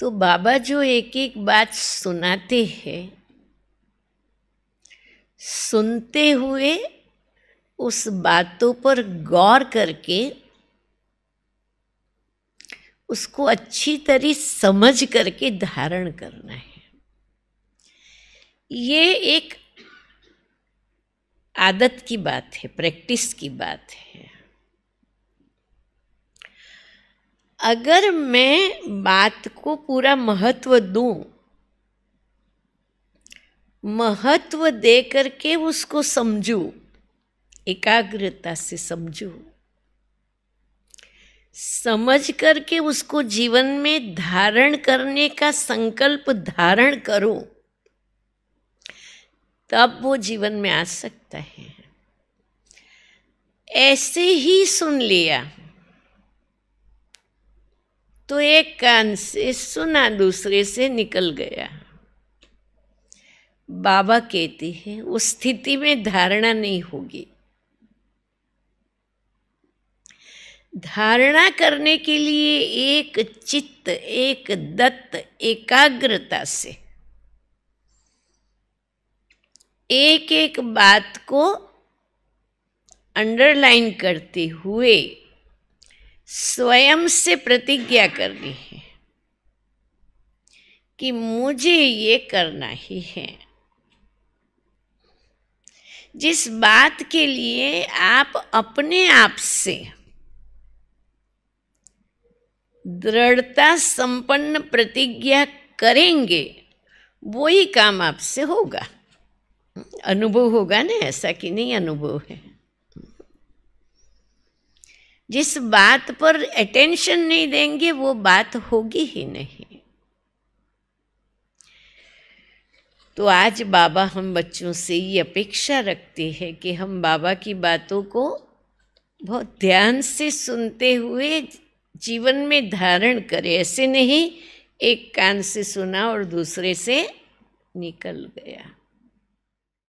तो बाबा जो एक एक बात सुनाते हैं सुनते हुए उस बातों पर गौर करके उसको अच्छी तरह समझ करके धारण करना है ये एक आदत की बात है प्रैक्टिस की बात है अगर मैं बात को पूरा महत्व दूं महत्व दे करके उसको समझू एकाग्रता से समझू समझ करके उसको जीवन में धारण करने का संकल्प धारण करो तब वो जीवन में आ सकता है ऐसे ही सुन लिया तो एक कान से सुना दूसरे से निकल गया बाबा कहते हैं उस स्थिति में धारणा नहीं होगी धारणा करने के लिए एक चित्त एक दत्त एकाग्रता से एक एक बात को अंडरलाइन करते हुए स्वयं से प्रतिज्ञा करनी है कि मुझे ये करना ही है जिस बात के लिए आप अपने आप से दृढ़ता संपन्न प्रतिज्ञा करेंगे वो ही काम आपसे होगा अनुभव होगा ना ऐसा कि नहीं अनुभव है जिस बात पर अटेंशन नहीं देंगे वो बात होगी ही नहीं तो आज बाबा हम बच्चों से ये अपेक्षा रखते हैं कि हम बाबा की बातों को बहुत ध्यान से सुनते हुए जीवन में धारण करें ऐसे नहीं एक कान से सुना और दूसरे से निकल गया